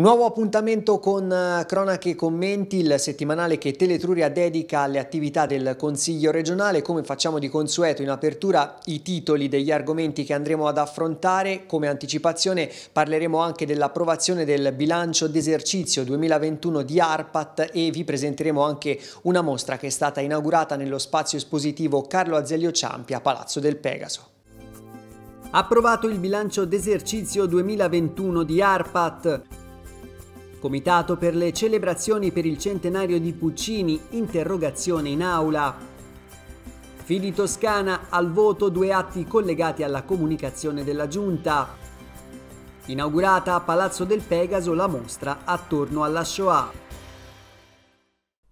Un nuovo appuntamento con eh, Cronache e Commenti, il settimanale che Teletruria dedica alle attività del Consiglio regionale. Come facciamo di consueto in apertura i titoli degli argomenti che andremo ad affrontare. Come anticipazione parleremo anche dell'approvazione del bilancio d'esercizio 2021 di ARPAT e vi presenteremo anche una mostra che è stata inaugurata nello spazio espositivo Carlo Azeglio Ciampi a Palazzo del Pegaso. Approvato il bilancio d'esercizio 2021 di ARPAT. Comitato per le celebrazioni per il centenario di Puccini, interrogazione in aula. Fidi Toscana al voto due atti collegati alla comunicazione della Giunta. Inaugurata a Palazzo del Pegaso la mostra attorno alla Shoah.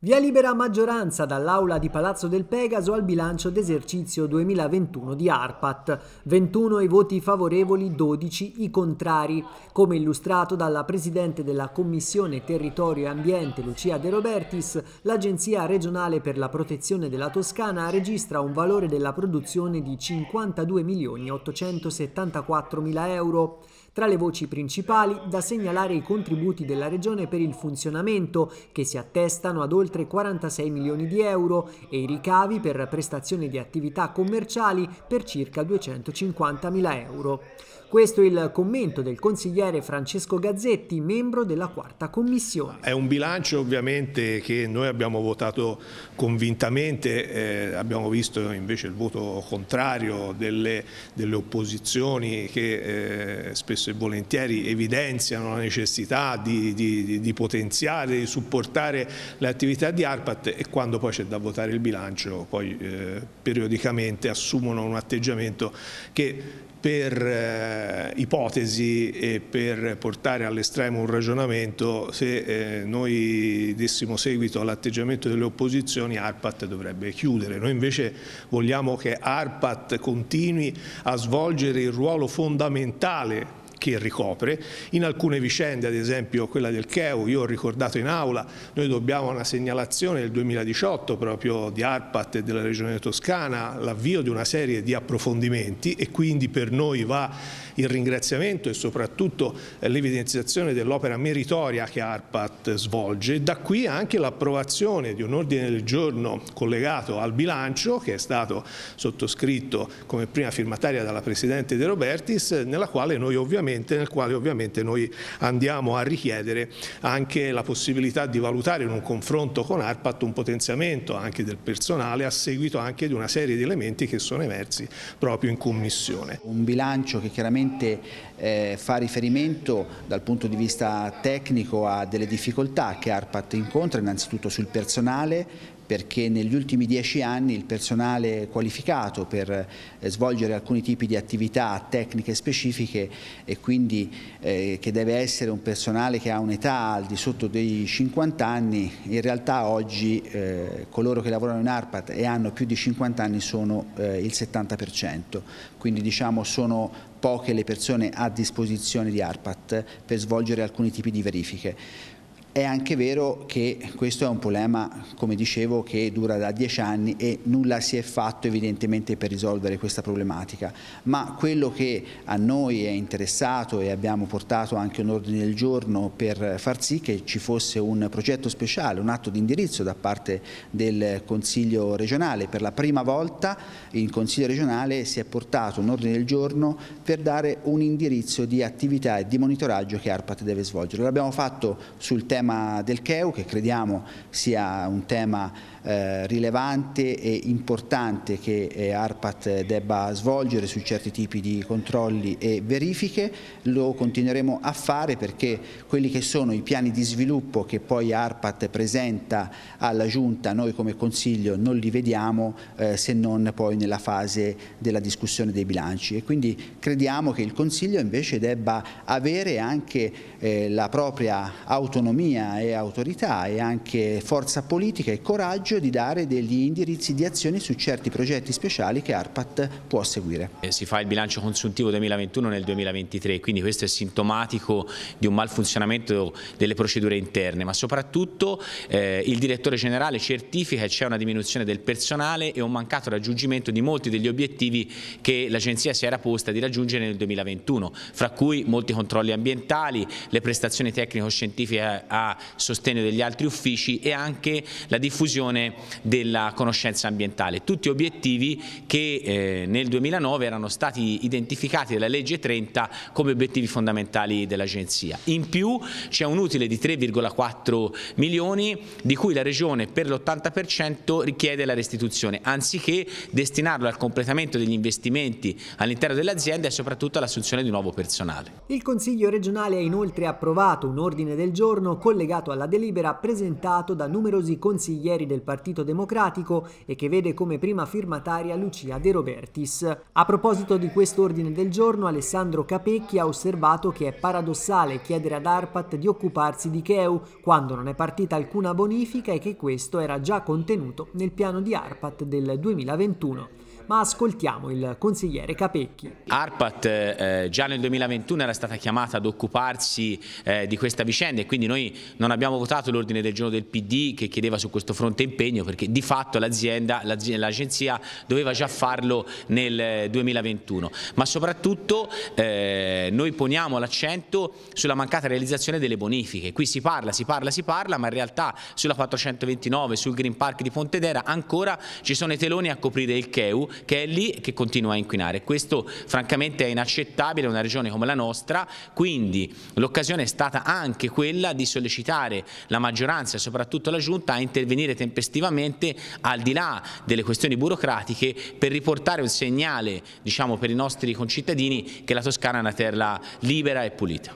Via libera maggioranza dall'aula di Palazzo del Pegaso al bilancio d'esercizio 2021 di ARPAT. 21 i voti favorevoli, 12 i contrari, come illustrato dalla Presidente della Commissione Territorio e Ambiente Lucia De Robertis, l'Agenzia regionale per la protezione della Toscana registra un valore della produzione di 52 milioni 874 mila euro. Tra le voci principali da segnalare i contributi della Regione per il funzionamento, che si attestano ad oltre 46 milioni di euro, e i ricavi per prestazioni di attività commerciali per circa 250 mila euro. Questo è il commento del consigliere Francesco Gazzetti, membro della quarta commissione. È un bilancio ovviamente che noi abbiamo votato convintamente, eh, abbiamo visto invece il voto contrario delle, delle opposizioni che eh, spesso e volentieri evidenziano la necessità di, di, di potenziare, di supportare le attività di ARPAT e quando poi c'è da votare il bilancio poi eh, periodicamente assumono un atteggiamento che per eh, ipotesi e per portare all'estremo un ragionamento, se eh, noi dessimo seguito all'atteggiamento delle opposizioni ARPAT dovrebbe chiudere. Noi invece vogliamo che ARPAT continui a svolgere il ruolo fondamentale che ricopre. In alcune vicende, ad esempio quella del CEU, io ho ricordato in aula, noi dobbiamo una segnalazione del 2018 proprio di ARPAT e della Regione Toscana, l'avvio di una serie di approfondimenti e quindi per noi va il ringraziamento e soprattutto eh, l'evidenziazione dell'opera meritoria che ARPAT svolge. Da qui anche l'approvazione di un ordine del giorno collegato al bilancio che è stato sottoscritto come prima firmataria dalla Presidente De Robertis, nella quale noi ovviamente ampiamente, nel quale ovviamente noi andiamo a richiedere anche la possibilità di valutare in un confronto con ARPAT un potenziamento anche del personale a seguito anche di una serie di elementi che sono emersi proprio in Commissione. Un bilancio che chiaramente eh, fa riferimento dal punto di vista tecnico a delle difficoltà che ARPAT incontra innanzitutto sul personale perché negli ultimi dieci anni il personale qualificato per eh, svolgere alcuni tipi di attività tecniche specifiche e quindi eh, che deve essere un personale che ha un'età al di sotto dei 50 anni, in realtà oggi eh, coloro che lavorano in ARPAT e hanno più di 50 anni sono eh, il 70%, quindi diciamo sono poche le persone a disposizione di ARPAT per svolgere alcuni tipi di verifiche. È anche vero che questo è un problema, come dicevo, che dura da dieci anni e nulla si è fatto evidentemente per risolvere questa problematica, ma quello che a noi è interessato e abbiamo portato anche un ordine del giorno per far sì che ci fosse un progetto speciale, un atto di indirizzo da parte del Consiglio regionale. Per la prima volta in Consiglio regionale si è portato un ordine del giorno per dare un indirizzo di attività e di monitoraggio che ARPAT deve svolgere. L'abbiamo fatto sul tema tema del Cheu che crediamo sia un tema eh, rilevante e importante che eh, ARPAT debba svolgere su certi tipi di controlli e verifiche, lo continueremo a fare perché quelli che sono i piani di sviluppo che poi ARPAT presenta alla Giunta, noi come Consiglio non li vediamo eh, se non poi nella fase della discussione dei bilanci e quindi crediamo che il Consiglio invece debba avere anche eh, la propria autonomia e autorità e anche forza politica e coraggio coraggio di dare degli indirizzi di azione su certi progetti speciali che ARPAT può seguire. Eh, si fa il bilancio consuntivo 2021 nel 2023, quindi questo è sintomatico di un malfunzionamento delle procedure interne, ma soprattutto eh, il direttore generale certifica che c'è una diminuzione del personale e un mancato raggiungimento di molti degli obiettivi che l'Agenzia si era posta di raggiungere nel 2021, fra cui molti controlli ambientali, le prestazioni tecnico-scientifiche a sostegno degli altri uffici e anche la diffusione diffusione della conoscenza ambientale. Tutti obiettivi che eh, nel 2009 erano stati identificati dalla legge 30 come obiettivi fondamentali dell'agenzia. In più c'è un utile di 3,4 milioni di cui la regione per l'80% richiede la restituzione anziché destinarlo al completamento degli investimenti all'interno dell'azienda e soprattutto all'assunzione di nuovo personale. Il Consiglio regionale ha inoltre approvato un ordine del giorno collegato alla delibera presentato da numerosi consiglieri del Partito Democratico e che vede come prima firmataria Lucia De Robertis. A proposito di quest'ordine del giorno, Alessandro Capecchi ha osservato che è paradossale chiedere ad ARPAT di occuparsi di Cheu quando non è partita alcuna bonifica e che questo era già contenuto nel piano di ARPAT del 2021 ma ascoltiamo il consigliere Capecchi. ARPAT eh, già nel 2021 era stata chiamata ad occuparsi eh, di questa vicenda e quindi noi non abbiamo votato l'ordine del giorno del PD che chiedeva su questo fronte impegno perché di fatto l'azienda, l'agenzia doveva già farlo nel 2021, eh, ma soprattutto eh, noi poniamo l'accento sulla mancata realizzazione delle bonifiche. Qui si parla, si parla, si parla, ma in realtà sulla 429, sul Green Park di Pontedera ancora ci sono i teloni a coprire il CHEU che è lì e che continua a inquinare. Questo francamente è inaccettabile in una regione come la nostra, quindi l'occasione è stata anche quella di sollecitare la maggioranza e soprattutto la Giunta a intervenire tempestivamente al di là delle questioni burocratiche per riportare un segnale diciamo, per i nostri concittadini che la Toscana è una terra libera e pulita.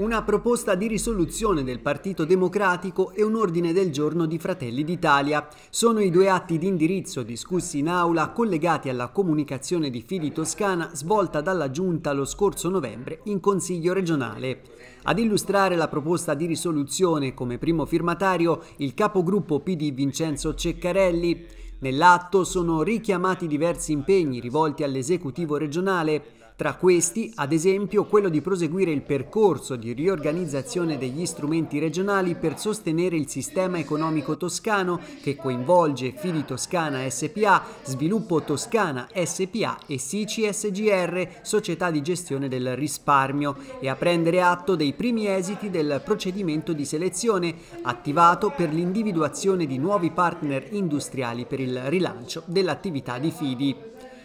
Una proposta di risoluzione del Partito Democratico e un ordine del giorno di Fratelli d'Italia sono i due atti di indirizzo discussi in aula collegati alla comunicazione di Fidi Toscana svolta dalla Giunta lo scorso novembre in Consiglio regionale. Ad illustrare la proposta di risoluzione come primo firmatario il capogruppo PD Vincenzo Ceccarelli. Nell'atto sono richiamati diversi impegni rivolti all'esecutivo regionale tra questi, ad esempio, quello di proseguire il percorso di riorganizzazione degli strumenti regionali per sostenere il sistema economico toscano che coinvolge Fili Toscana SPA, Sviluppo Toscana SPA e SICSGR, società di gestione del risparmio, e a prendere atto dei primi esiti del procedimento di selezione attivato per l'individuazione di nuovi partner industriali per il rilancio dell'attività di Fidi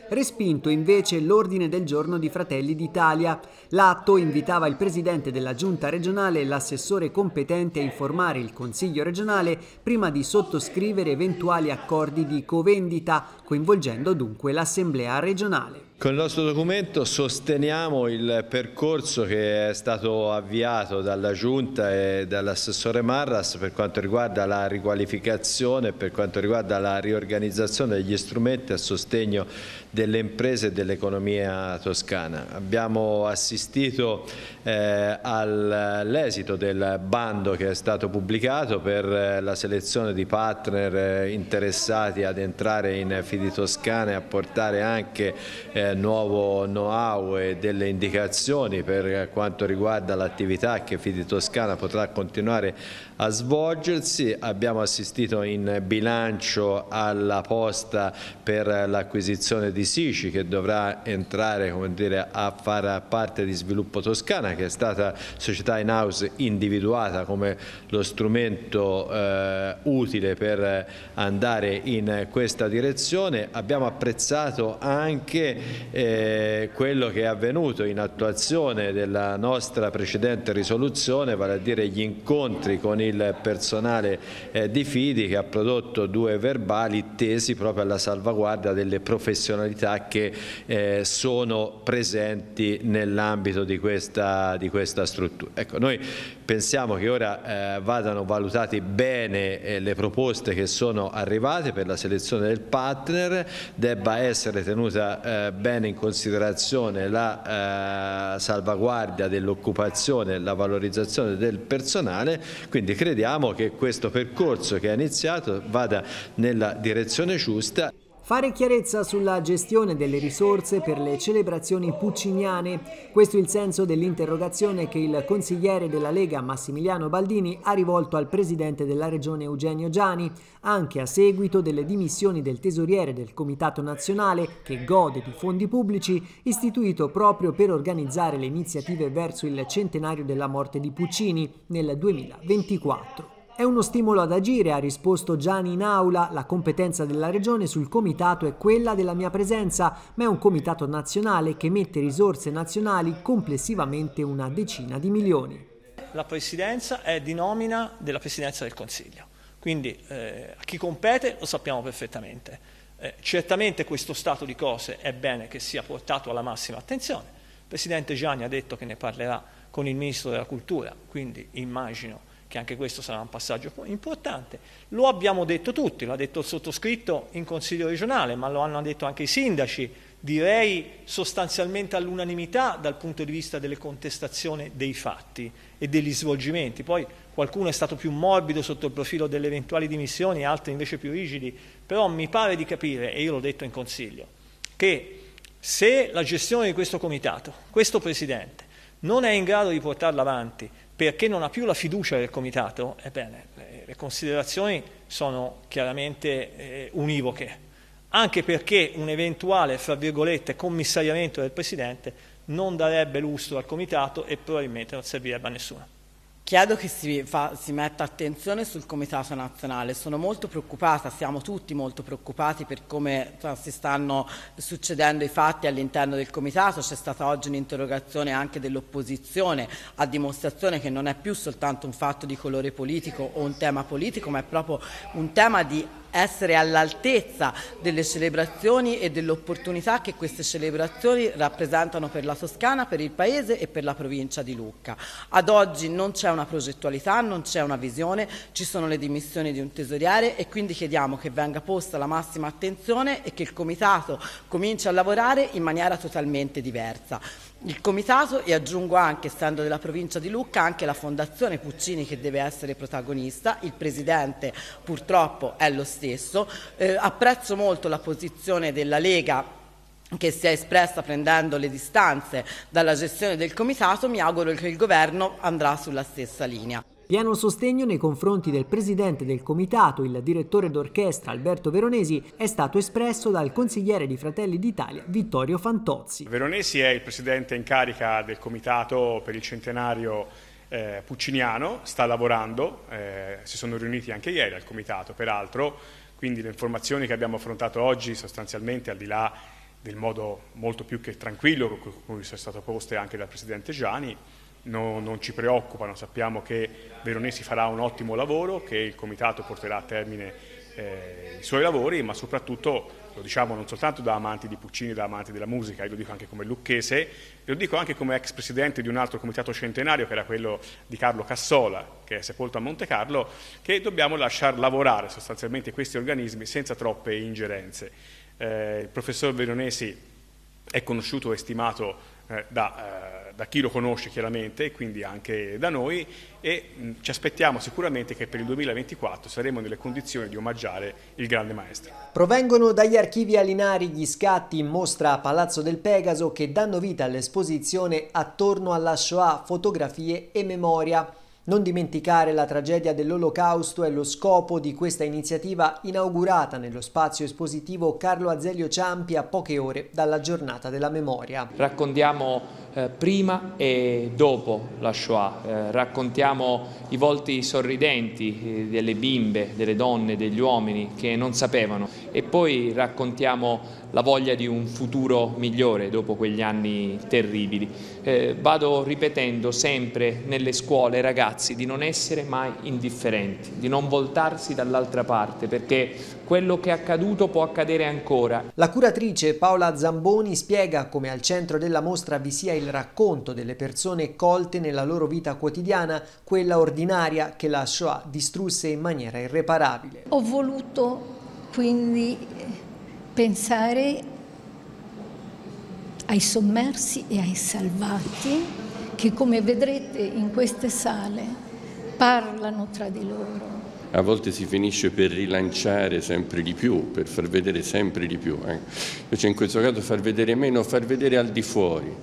respinto invece l'ordine del giorno di Fratelli d'Italia. L'atto invitava il presidente della giunta regionale e l'assessore competente a informare il Consiglio regionale prima di sottoscrivere eventuali accordi di covendita, coinvolgendo dunque l'Assemblea regionale. Con il nostro documento sosteniamo il percorso che è stato avviato dalla Giunta e dall'assessore Marras per quanto riguarda la riqualificazione, per quanto riguarda la riorganizzazione degli strumenti a sostegno delle imprese e dell'economia toscana. Abbiamo assistito eh, all'esito del bando che è stato pubblicato per eh, la selezione di partner eh, interessati ad entrare in Fidi Toscana e a portare anche eh, nuovo know-how e delle indicazioni per quanto riguarda l'attività che Fidi Toscana potrà continuare a svolgersi. Abbiamo assistito in bilancio alla posta per l'acquisizione di Sici che dovrà entrare come dire, a far parte di Sviluppo Toscana che è stata società in house individuata come lo strumento eh, utile per andare in questa direzione. Abbiamo apprezzato anche eh, quello che è avvenuto in attuazione della nostra precedente risoluzione, vale a dire gli incontri con il personale eh, di Fidi che ha prodotto due verbali tesi proprio alla salvaguardia delle professionalità che eh, sono presenti nell'ambito di, di questa, struttura. Ecco, noi pensiamo che ora eh, vadano valutate bene eh, le proposte che sono arrivate per la selezione del partner, debba essere tenuta bene eh, bene in considerazione la eh, salvaguardia dell'occupazione e la valorizzazione del personale, quindi crediamo che questo percorso che è iniziato vada nella direzione giusta. Fare chiarezza sulla gestione delle risorse per le celebrazioni pucciniane, questo è il senso dell'interrogazione che il consigliere della Lega Massimiliano Baldini ha rivolto al presidente della regione Eugenio Giani, anche a seguito delle dimissioni del tesoriere del Comitato Nazionale, che gode di fondi pubblici, istituito proprio per organizzare le iniziative verso il centenario della morte di Puccini nel 2024. È uno stimolo ad agire, ha risposto Gianni in aula. La competenza della Regione sul comitato è quella della mia presenza, ma è un comitato nazionale che mette risorse nazionali, complessivamente una decina di milioni. La presidenza è di nomina della presidenza del Consiglio, quindi eh, a chi compete lo sappiamo perfettamente. Eh, certamente questo stato di cose è bene che sia portato alla massima attenzione. Il Presidente Gianni ha detto che ne parlerà con il Ministro della Cultura, quindi immagino che anche questo sarà un passaggio importante. Lo abbiamo detto tutti, l'ha detto il sottoscritto in Consiglio regionale, ma lo hanno detto anche i sindaci, direi sostanzialmente all'unanimità dal punto di vista delle contestazioni dei fatti e degli svolgimenti. Poi qualcuno è stato più morbido sotto il profilo delle eventuali dimissioni, altri invece più rigidi, però mi pare di capire, e io l'ho detto in Consiglio, che se la gestione di questo comitato, questo Presidente, non è in grado di portarla avanti perché non ha più la fiducia del comitato, ebbene, le considerazioni sono chiaramente eh, univoche, anche perché un eventuale, fra virgolette, commissariamento del Presidente non darebbe lustro al comitato e probabilmente non servirebbe a nessuno. Chiedo che si, fa, si, metta attenzione sul Comitato nazionale, sono molto preoccupata, siamo tutti molto preoccupati per come si stanno succedendo i fatti all'interno del Comitato, c'è stata oggi un'interrogazione anche dell'opposizione a dimostrazione che non è più soltanto un fatto di colore politico o un tema politico, ma è proprio un tema di essere all'altezza delle celebrazioni e dell'opportunità che queste celebrazioni rappresentano per la Toscana, per il Paese e per la provincia di Lucca. Ad oggi non c'è una progettualità, non c'è una visione, ci sono le dimissioni di un tesoriere e quindi chiediamo che venga posta la massima attenzione e che il Comitato cominci a lavorare in maniera totalmente diversa. Il comitato e aggiungo anche, essendo della provincia di Lucca, anche la Fondazione Puccini che deve essere protagonista, il presidente purtroppo è lo stesso. Eh, apprezzo molto la posizione della Lega che si è espressa prendendo le distanze dalla gestione del comitato, mi auguro che il governo andrà sulla stessa linea. Pieno sostegno nei confronti del presidente del comitato, il direttore d'orchestra Alberto Veronesi, è stato espresso dal consigliere di Fratelli d'Italia Vittorio Fantozzi. Veronesi è il presidente in carica del comitato per il centenario eh, Pucciniano, sta lavorando, eh, si sono riuniti anche ieri al comitato peraltro, quindi le informazioni che abbiamo affrontato oggi sostanzialmente al di là del modo molto più che tranquillo con cui sono state poste anche dal Presidente Gianni, no, non ci preoccupano, sappiamo che Veronesi farà un ottimo lavoro, che il Comitato porterà a termine eh, i suoi lavori, ma soprattutto lo diciamo non soltanto da amanti di Puccini, da amanti della musica, io lo dico anche come lucchese, lo dico anche come ex presidente di un altro comitato centenario che era quello di Carlo Cassola, che è sepolto a Monte Carlo, che dobbiamo lasciar lavorare sostanzialmente questi organismi senza troppe ingerenze. Eh, il professor Veronesi è conosciuto e stimato eh, da, eh, da, chi lo conosce chiaramente e quindi anche da noi e mh, mm, ci aspettiamo sicuramente che per il 2024 saremo nelle condizioni di omaggiare il grande maestro. Provengono dagli archivi alinari gli scatti in mostra a Palazzo del Pegaso che danno vita all'esposizione attorno alla Shoah, fotografie e memoria. Non dimenticare la tragedia dell'Olocausto è lo scopo di questa iniziativa inaugurata nello spazio espositivo Carlo Azeglio Ciampi a poche ore dalla giornata della memoria. Raccontiamo eh, prima e dopo la Shoah. Eh, raccontiamo i volti sorridenti eh, delle bimbe, delle donne, degli uomini che non sapevano e poi raccontiamo la voglia di un futuro migliore dopo quegli anni terribili. Eh, vado ripetendo sempre nelle scuole ragazzi di non essere mai indifferenti, di non voltarsi dall'altra parte perché quello che è accaduto può accadere ancora. La curatrice Paola Zamboni spiega come al centro della mostra vi sia il il racconto delle persone colte nella loro vita quotidiana, quella ordinaria che la Shoah distrusse in maniera irreparabile. Ho voluto quindi pensare ai sommersi e ai salvati che come vedrete in queste sale parlano tra di loro. A volte si finisce per rilanciare sempre di più, per far vedere sempre di più, eh. invece in questo caso far vedere meno, far vedere al di fuori.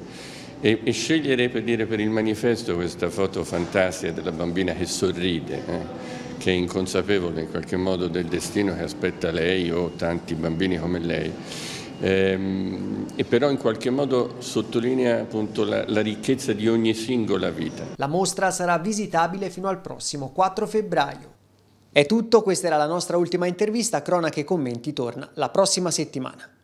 E, e scegliere per, dire, per il manifesto questa foto fantastica della bambina che sorride, eh, che è inconsapevole in qualche modo del destino che aspetta lei o tanti bambini come lei. Ehm, e però in qualche modo sottolinea appunto la, la ricchezza di ogni singola vita. La mostra sarà visitabile fino al prossimo 4 febbraio. È tutto, questa era la nostra ultima intervista, Cronache e Commenti torna la prossima settimana.